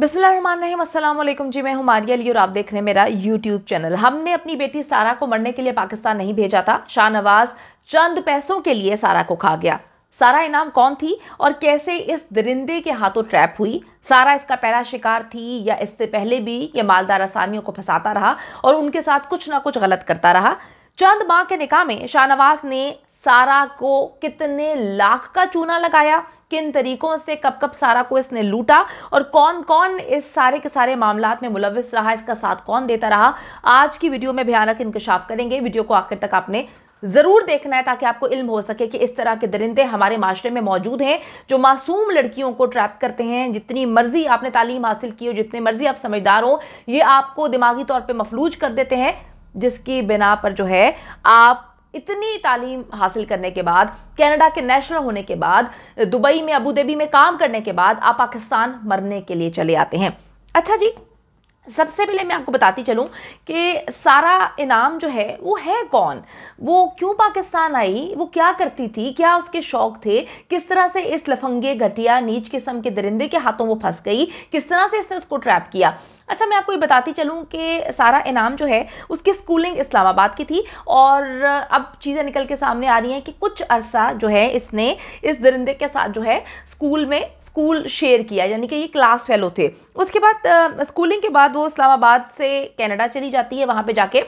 बिस्मिल्लाम जी मैं हूं मारिया अली और आप देख रहे हैं मेरा यूट्यूब चैनल हमने अपनी बेटी सारा को मरने के लिए पाकिस्तान नहीं भेजा था शाहनवाज चंद पैसों के लिए सारा को खा गया सारा इनाम कौन थी और कैसे इस दरिंदे के हाथों ट्रैप हुई सारा इसका पहला शिकार थी या इससे पहले भी ये मालदार आसामियों को फंसाता रहा और उनके साथ कुछ ना कुछ गलत करता रहा चंद माह के निकाह में शाहनवाज ने सारा को कितने लाख का चूना लगाया किन तरीकों से कब कब सारा को इसने लूटा और कौन कौन इस सारे के सारे मामला में मुलविस रहा इसका साथ कौन देता रहा आज की वीडियो में भयानक इंकशाफ करेंगे वीडियो को आखिर तक आपने ज़रूर देखना है ताकि आपको इल्म हो सके कि इस तरह के दरिंदे हमारे माशरे में मौजूद हैं जो मासूम लड़कियों को ट्रैप करते हैं जितनी मर्ज़ी आपने तालीम हासिल की हो जितनी मर्ज़ी आप समझदार हो ये आपको दिमागी तौर पर मफलूज कर देते हैं जिसकी बिना पर जो है आप इतनी तालीम हासिल करने के बाद कनाडा के नेशनल होने के बाद दुबई में अबूधाबी में काम करने के बाद आप पाकिस्तान मरने के लिए चले आते हैं अच्छा जी सबसे पहले मैं आपको बताती चलूं कि सारा इनाम जो है वो है कौन वो क्यों पाकिस्तान आई वो क्या करती थी क्या उसके शौक थे किस तरह से इस लफंगे घटिया नीच किस्म के दरिंदे के हाथों वो फंस गई किस तरह से इसने उसको ट्रैप किया अच्छा मैं आपको ये बताती चलूँ कि सारा इनाम जो है उसकी स्कूलिंग इस्लामाबाद की थी और अब चीज़ें निकल के सामने आ रही हैं कि कुछ अरसा जो है इसने इस दरिंदे के साथ जो है स्कूल में स्कूल शेयर किया यानी कि ये क्लास फेलो थे उसके बाद स्कूलिंग के बाद वो इस्लामाबाद से कनाडा चली जाती है वहाँ पर जाके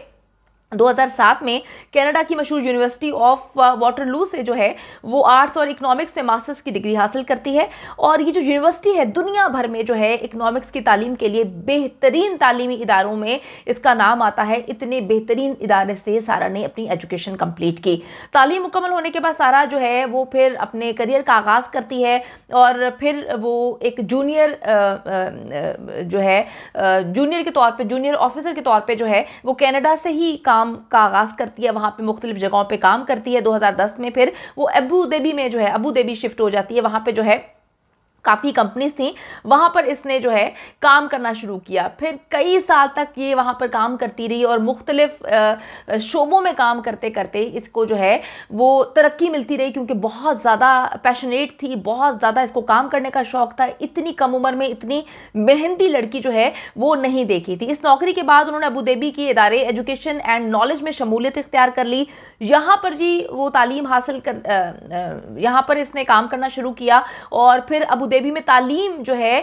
2007 में कनाडा की मशहूर यूनिवर्सिटी ऑफ वाटरलू से जो है वो आर्ट्स और इकोनॉमिक्स में मास्टर्स की डिग्री हासिल करती है और ये जो यूनिवर्सिटी है दुनिया भर में जो है इकोनॉमिक्स की तालीम के लिए बेहतरीन तालीमी इदारों में इसका नाम आता है इतने बेहतरीन इदारे से सारा ने अपनी एजुकेशन कम्प्लीट की तालीम मुकम्मल होने के बाद सारा जो है वो फिर अपने करियर का आगाज़ करती है और फिर वो एक जूनियर जो है जूनियर के तौर पर जूनियर ऑफिसर के तौर पर जो है वो कैनेडा से ही काम काम का आगाज़ करती है वहाँ पर मुख्तलिफ जगहों पर काम करती है दो हज़ार दस में फिर वो अबू धाबी में जो है अबू धाबी शिफ्ट हो जाती है वहाँ पर जो है काफ़ी कंपनीज थी वहाँ पर इसने जो है काम करना शुरू किया फिर कई साल तक ये वहाँ पर काम करती रही और मुख्तलिफ शोबों में काम करते करते इसको जो है वो तरक्की मिलती रही क्योंकि बहुत ज़्यादा पैशनेट थी बहुत ज़्यादा इसको काम करने का शौक़ था इतनी कम उम्र में इतनी मेहनती लड़की जो है वो नहीं देखी थी इस नौकरी के बाद उन्होंने अबूदेबी के इदारे एजुकेशन एंड नॉलेज में शमूलियत इख्तियार कर ली यहाँ पर जी वो तालीम हासिल कर यहाँ पर इसने काम करना शुरू किया और फिर अबू देवी में तालीम जो है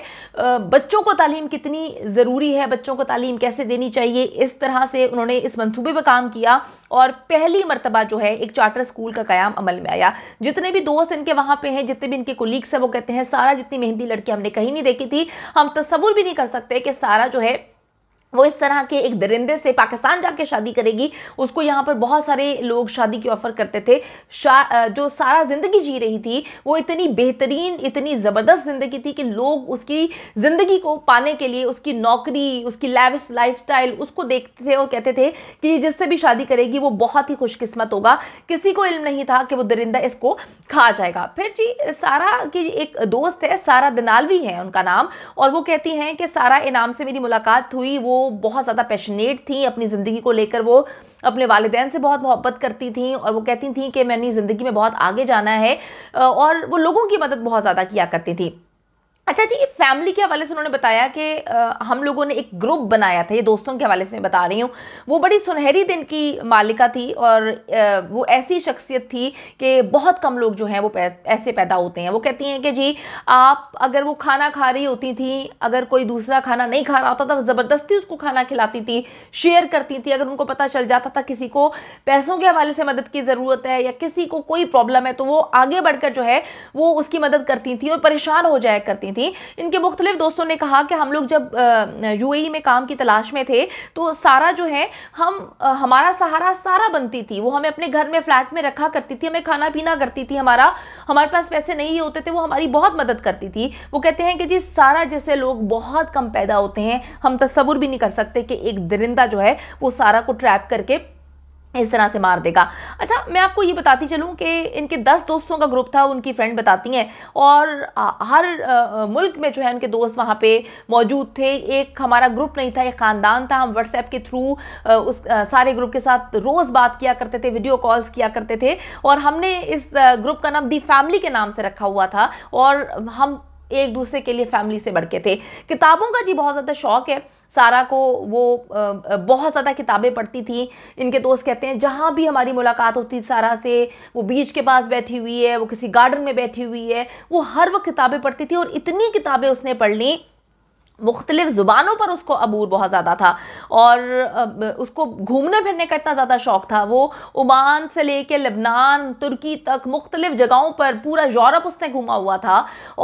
बच्चों को तालीम कितनी ज़रूरी है बच्चों को तालीम कैसे देनी चाहिए इस तरह से उन्होंने इस मंसूबे पर काम किया और पहली मरतबा जो है एक चार्टर स्कूल का क्याम अमल में आया जितने भी दोस्त इनके वहाँ पे हैं जितने भी इनके कोलीग्स हैं वो कहते हैं सारा जितनी मेहंदी लड़की हमने कहीं नहीं देखी थी हम तस्वुर भी नहीं कर सकते कि सारा जो है वो इस तरह के एक दरिंदे से पाकिस्तान जाके शादी करेगी उसको यहाँ पर बहुत सारे लोग शादी की ऑफ़र करते थे शा जो सारा ज़िंदगी जी रही थी वो इतनी बेहतरीन इतनी ज़बरदस्त ज़िंदगी थी कि लोग उसकी ज़िंदगी को पाने के लिए उसकी नौकरी उसकी लाइफ लाइफस्टाइल उसको देखते थे और कहते थे कि ये जिससे भी शादी करेगी वो बहुत ही खुशकिस्मत होगा किसी को इल्म नहीं था कि वो दरिंदा इसको खा जाएगा फिर जी सारा की एक दोस्त है सारा दिनालवी है उनका नाम और वो कहती हैं कि सारा इनाम से मेरी मुलाकात हुई वो बहुत ज़्यादा पैशनेट थी अपनी ज़िंदगी को लेकर वो अपने वालदेन से बहुत मोहब्बत करती थी और वो कहती थी कि मैंने ज़िंदगी में बहुत आगे जाना है और वो लोगों की मदद बहुत ज़्यादा किया करती थी अच्छा जी ये फैमिली के हवाले से उन्होंने बताया कि हम लोगों ने एक ग्रुप बनाया था ये दोस्तों के हवाले से मैं बता रही हूँ वो बड़ी सुनहरी दिन की मालिका थी और आ, वो ऐसी शख्सियत थी कि बहुत कम लोग जो हैं वो ऐसे पैदा होते हैं वो कहती हैं कि जी आप अगर वो खाना खा रही होती थी अगर कोई दूसरा खाना नहीं खा रहा होता था ज़बरदस्ती उसको खाना खिलाती थी शेयर करती थी अगर उनको पता चल जाता था किसी को पैसों के हवाले से मदद की ज़रूरत है या किसी को कोई प्रॉब्लम है तो वो आगे बढ़कर जो है वो उसकी मदद करती थी और परेशान हो जाया करती थी थी इनके मुख्तलिफ दोस्तों ने कहा कि हम लोग जब यू में काम की तलाश में थे तो सारा जो है हम हमारा सहारा सारा बनती थी वो हमें अपने घर में फ्लैट में रखा करती थी हमें खाना पीना करती थी हमारा हमारे पास पैसे नहीं होते थे वो हमारी बहुत मदद करती थी वो कहते हैं कि जी सारा जैसे लोग बहुत कम पैदा होते हैं हम तस्वुर भी नहीं कर सकते कि एक दरिंदा जो है वो सारा को ट्रैप करके इस तरह से मार देगा अच्छा मैं आपको ये बताती चलूँ कि इनके दस दोस्तों का ग्रुप था उनकी फ्रेंड बताती हैं और हर मुल्क में जो है उनके दोस्त वहाँ पे मौजूद थे एक हमारा ग्रुप नहीं था एक ख़ानदान था हम व्हाट्सएप के थ्रू उस सारे ग्रुप के साथ रोज़ बात किया करते थे वीडियो कॉल्स किया करते थे और हमने इस ग्रुप का नाम दी फैमिली के नाम से रखा हुआ था और हम एक दूसरे के लिए फैमिली से बढ़ के थे किताबों का जी बहुत ज़्यादा शौक है सारा को वो बहुत ज़्यादा किताबें पढ़ती थी इनके दोस्त कहते हैं जहाँ भी हमारी मुलाकात होती सारा से वो बीच के पास बैठी हुई है वो किसी गार्डन में बैठी हुई है वो हर वक्त किताबें पढ़ती थी और इतनी किताबें उसने पढ़ ली मुख्तलिफ ज़ुबानों पर उसको अबूर बहुत ज़्यादा था और उसको घूमने फिरने का इतना ज़्यादा शौक़ था वो ओमान से लेकर लबनान तुर्की तक मुख्तलिफ जगहों पर पूरा यूरोप उसने घूमा हुआ था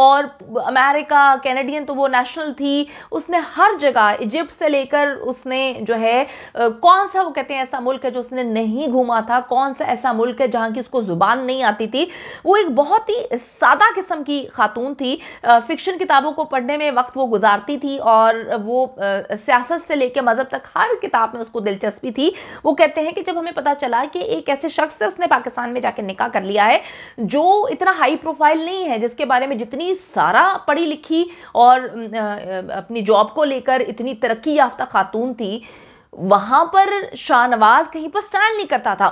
और अमेरिका कैनेडियन तो वो नेशनल थी उसने हर जगह इजिप्ट से लेकर उसने जो है कौन सा वो कहते हैं ऐसा मुल्क है जो उसने नहीं घूमा था कौन सा ऐसा मुल्क है जहाँ की उसको ज़ुबान नहीं आती थी वो एक बहुत ही सादा किस्म की खातून थी फ़िक्शन किताबों को पढ़ने में वक्त वो गुजारती थी और वो सियासत से लेकर मज़हब तक हर किताब में उसको दिलचस्पी थी वो कहते हैं कि जब हमें पता चला कि एक ऐसे शख्स से उसने पाकिस्तान में जाके निकाह कर लिया है जो इतना हाई प्रोफाइल नहीं है जिसके बारे में जितनी सारा पढ़ी लिखी और अपनी जॉब को लेकर इतनी तरक्की याफ्ता खातून थी वहाँ पर शाहनवाज कहीं पर स्टैंड नहीं करता था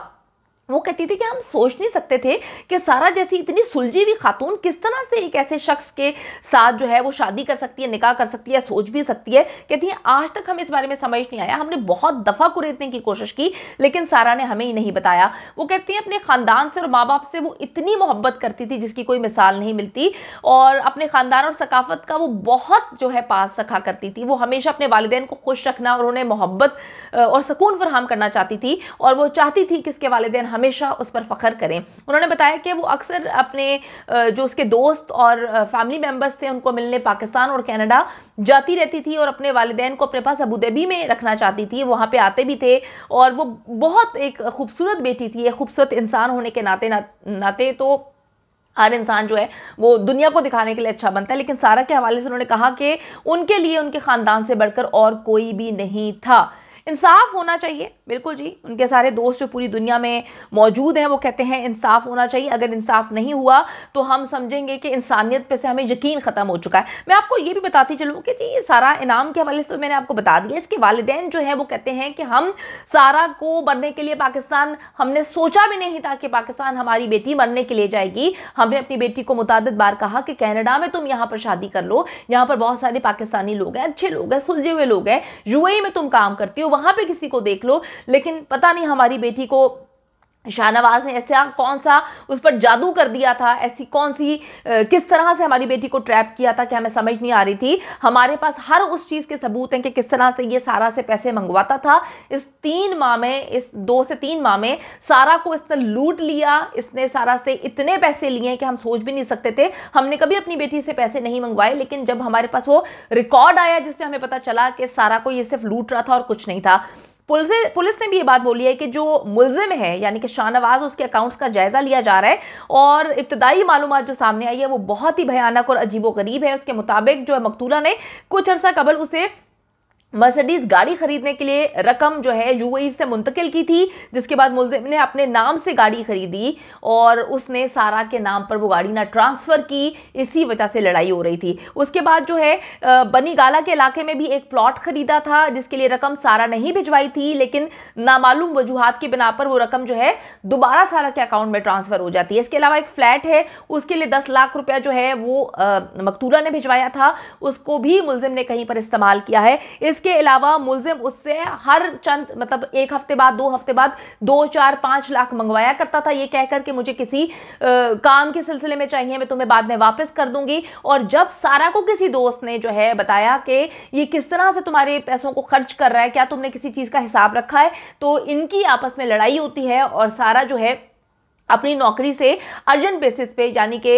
वो कहती थी कि हम सोच नहीं सकते थे कि सारा जैसी इतनी सुलझी हुई खातून किस तरह से एक ऐसे शख्स के साथ जो है वो शादी कर सकती है निकाह कर सकती है सोच भी सकती है कहती है आज तक हम इस बारे में समझ नहीं आया हमने बहुत दफ़ा कुरेदने की कोशिश की लेकिन सारा ने हमें ही नहीं बताया वो कहती है अपने ख़ानदान से और माँ बाप से वो इतनी मोहब्बत करती थी जिसकी कोई मिसाल नहीं मिलती और अपने ख़ानदान और सकाफत का वो बहुत जो है पास रखा करती थी वो हमेशा अपने वालदे को खुश रखना और उन्हें मोहब्बत और सुकून फरहम करना चाहती थी और वो चाहती थी कि उसके वालदे हमें हमेशा उस पर फ़ख्र करें उन्होंने बताया कि वो अक्सर अपने जो उसके दोस्त और फैमिली मेम्बर्स थे उनको मिलने पाकिस्तान और कैनेडा जाती रहती थी और अपने वालदेन को अपने पास अबूधाबी में रखना चाहती थी वहाँ पर आते भी थे और वो बहुत एक खूबसूरत बेटी थी एक खूबसूरत इंसान होने के नाते नाते तो हर इंसान जो है वो दुनिया को दिखाने के लिए अच्छा बनता है लेकिन सारा के हवाले से उन्होंने कहा कि उनके लिए उनके ख़ानदान से बढ़कर और कोई भी नहीं था इंसाफ होना चाहिए बिल्कुल जी उनके सारे दोस्त जो पूरी दुनिया में मौजूद हैं वो कहते हैं इंसाफ होना चाहिए अगर इंसाफ नहीं हुआ तो हम समझेंगे कि इंसानियत पे से हमें यकीन ख़त्म हो चुका है मैं आपको ये भी बताती चलूँ कि जी ये सारा इनाम के हवाले से तो मैंने आपको बता दिया इसके वालदेन जो है वो कहते हैं कि हम सारा को मरने के लिए पाकिस्तान हमने सोचा भी नहीं था कि पाकिस्तान हमारी बेटी मरने के लिए जाएगी हमने अपनी बेटी को मुताद बार कहा कि कैनेडा में तुम यहाँ पर शादी कर लो यहाँ पर बहुत सारे पाकिस्तानी लोग हैं अच्छे लोग हैं सुलझे हुए लोग हैं यू में तुम काम करती हो वहाँ पे किसी को देख लो लेकिन पता नहीं हमारी बेटी को शाहनवाज ने ऐसा कौन सा उस पर जादू कर दिया था ऐसी कौन सी किस तरह से हमारी बेटी को ट्रैप किया था कि हमें समझ नहीं आ रही थी हमारे पास हर उस चीज़ के सबूत हैं कि किस तरह से ये सारा से पैसे मंगवाता था इस तीन माह में इस दो से तीन माह में सारा को इसने लूट लिया इसने सारा से इतने पैसे लिए कि हम सोच भी नहीं सकते थे हमने कभी अपनी बेटी से पैसे नहीं मंगवाए लेकिन जब हमारे पास वो रिकॉर्ड आया जिसमें हमें पता चला कि सारा को ये सिर्फ लूट रहा था और कुछ नहीं था पुलिस पुलिस ने भी ये बात बोली है कि जो मुलजिम है यानी कि शाहनवाज उसके अकाउंट्स का जायजा लिया जा रहा है और इब्तदाई मालूम जो सामने आई है वो बहुत ही भयानक और अजीबो गरीब है उसके मुताबिक जो है मकतूला ने कुछ अर्सा कबल उसे मर्सिडीज गाड़ी खरीदने के लिए रकम जो है यूएई से मुंतकिल की थी जिसके बाद मुलजिम ने अपने नाम से गाड़ी खरीदी और उसने सारा के नाम पर वो गाड़ी ना ट्रांसफ़र की इसी वजह से लड़ाई हो रही थी उसके बाद जो है बनी गाला के इलाके में भी एक प्लॉट ख़रीदा था जिसके लिए रकम सारा नहीं भिजवाई थी लेकिन नामालूम वजूहत की बिना पर वो रकम जो है दोबारा सारा के अकाउंट में ट्रांसफ़र हो जाती है इसके अलावा एक फ़्लैट है उसके लिए दस लाख रुपया जो है वो मकतूला ने भिजवाया था उसको भी मुलजिम ने कहीं पर इस्तेमाल किया है इस इसके अलावा मुलजिम उससे हर चंद मतलब एक हफ्ते बाद दो हफ्ते बाद दो चार पांच लाख मंगवाया करता था कह कहकर कि मुझे किसी आ, काम के सिलसिले में चाहिए मैं तुम्हें बाद में वापस कर दूंगी और जब सारा को किसी दोस्त ने जो है बताया कि ये किस तरह से तुम्हारे पैसों को खर्च कर रहा है क्या तुमने किसी चीज़ का हिसाब रखा है तो इनकी आपस में लड़ाई होती है और सारा जो है अपनी नौकरी से अर्जेंट बेसिस पे यानी कि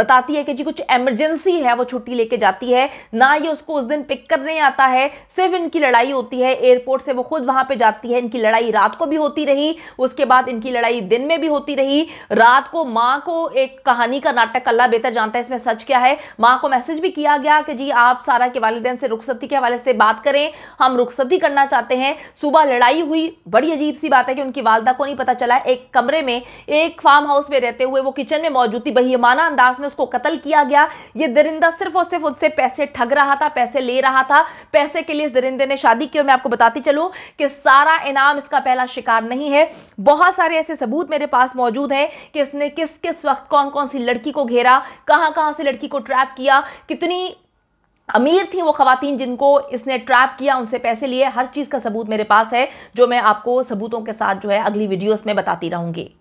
बताती है कि जी कुछ इमरजेंसी है वो छुट्टी लेके जाती है ना ये उसको उस दिन पिक करने आता है सिर्फ इनकी लड़ाई होती है एयरपोर्ट से वो खुद वहाँ पे जाती है इनकी लड़ाई रात को भी होती रही उसके बाद इनकी लड़ाई दिन में भी होती रही रात को माँ को एक कहानी का नाटक अल्लाह बेहतर जानता है इसमें सच क्या है माँ को मैसेज भी किया गया कि जी आप सारा के वालदेन से रुखसती के हवाले से बात करें हम रुखसती करना चाहते हैं सुबह लड़ाई हुई बड़ी अजीब सी बात है कि उनकी वालदा को नहीं पता चला एक कमरे में एक फार्म हाउस में रहते हुए वो किचन में मौजूद थी बहिमाना अंदाज में उसको कत्ल किया गया ये दरिंदा सिर्फ और सिर्फ उससे पैसे ठग रहा था पैसे ले रहा था पैसे के लिए इस दरिंदे ने शादी की और मैं आपको बताती चलूँ कि सारा इनाम इसका पहला शिकार नहीं है बहुत सारे ऐसे सबूत मेरे पास मौजूद हैं कि इसने किस किस वक्त कौन कौन सी लड़की को घेरा कहाँ कहाँ से लड़की को ट्रैप किया कितनी अमीर थी वो खातन जिनको इसने ट्रैप किया उनसे पैसे लिए हर चीज़ का सबूत मेरे पास है जो मैं आपको सबूतों के साथ जो है अगली वीडियोस में बताती रहूँगी